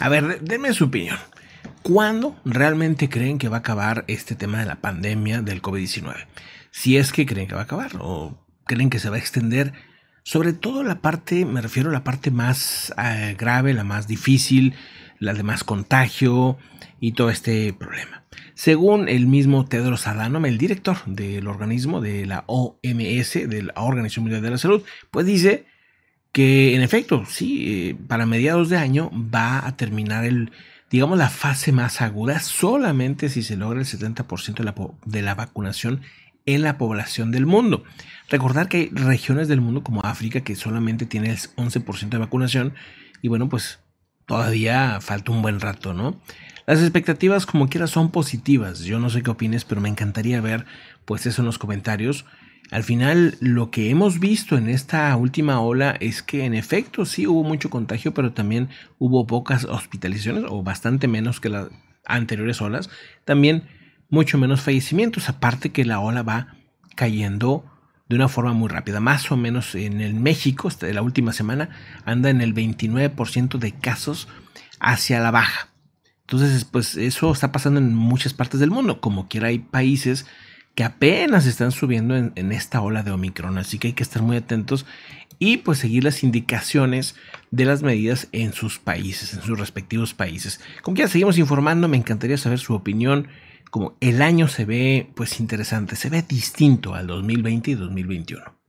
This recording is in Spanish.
A ver, denme su opinión. ¿Cuándo realmente creen que va a acabar este tema de la pandemia del COVID-19? Si es que creen que va a acabar o creen que se va a extender, sobre todo la parte, me refiero a la parte más eh, grave, la más difícil, la de más contagio y todo este problema. Según el mismo Tedros Adhanom, el director del organismo de la OMS, de la Organización Mundial de la Salud, pues dice que en efecto, sí, eh, para mediados de año va a terminar el, digamos, la fase más aguda solamente si se logra el 70% de la, de la vacunación en la población del mundo. Recordar que hay regiones del mundo como África que solamente tiene el 11% de vacunación y bueno, pues todavía falta un buen rato, ¿no? Las expectativas como quieras son positivas. Yo no sé qué opines, pero me encantaría ver pues eso en los comentarios. Al final, lo que hemos visto en esta última ola es que en efecto sí hubo mucho contagio, pero también hubo pocas hospitalizaciones, o bastante menos que las anteriores olas. También mucho menos fallecimientos, aparte que la ola va cayendo de una forma muy rápida. Más o menos en el México, hasta este, la última semana, anda en el 29% de casos hacia la baja. Entonces, pues eso está pasando en muchas partes del mundo. Como quiera, hay países apenas están subiendo en, esta ola de Omicron, así que hay que estar muy atentos y pues seguir las indicaciones de las medidas en sus países, en sus respectivos países. Como ya seguimos informando, me encantaría saber su opinión. Como el año se ve pues interesante, se ve distinto al 2020 y 2021.